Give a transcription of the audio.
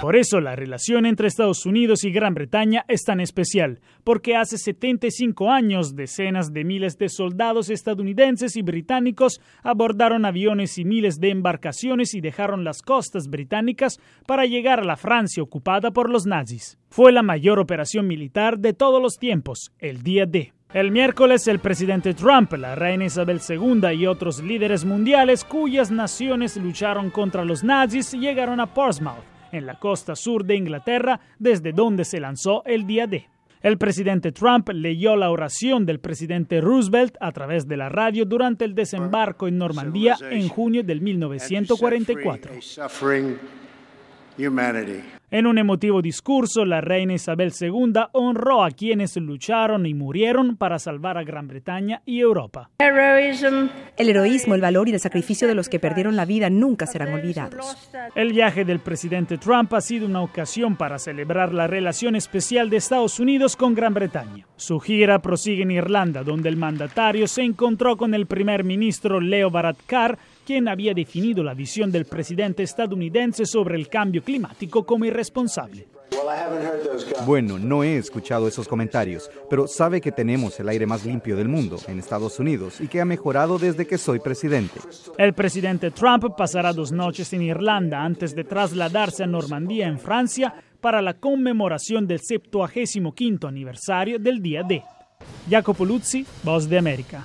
Por eso la relación entre Estados Unidos y Gran Bretaña es tan especial, porque hace 75 años decenas de miles de soldados estadounidenses y británicos abordaron aviones y miles de embarcaciones y dejaron las costas británicas para llegar a la Francia ocupada por los nazis. Fue la mayor operación militar de todos los tiempos, el día de. El miércoles el presidente Trump, la reina Isabel II y otros líderes mundiales cuyas naciones lucharon contra los nazis llegaron a Portsmouth, en la costa sur de Inglaterra, desde donde se lanzó el día D. El presidente Trump leyó la oración del presidente Roosevelt a través de la radio durante el desembarco en Normandía en junio del 1944. En un emotivo discurso, la reina Isabel II honró a quienes lucharon y murieron para salvar a Gran Bretaña y Europa. El heroísmo, el valor y el sacrificio de los que perdieron la vida nunca serán olvidados. El viaje del presidente Trump ha sido una ocasión para celebrar la relación especial de Estados Unidos con Gran Bretaña. Su gira prosigue en Irlanda, donde el mandatario se encontró con el primer ministro Leo Varadkar, quien había definido la visión del presidente estadounidense sobre el cambio climático como irresponsable responsable. Bueno, no he escuchado esos comentarios, pero sabe que tenemos el aire más limpio del mundo en Estados Unidos y que ha mejorado desde que soy presidente. El presidente Trump pasará dos noches en Irlanda antes de trasladarse a Normandía, en Francia, para la conmemoración del 75 aniversario del Día D. Jacopo Luzzi, Voz de América.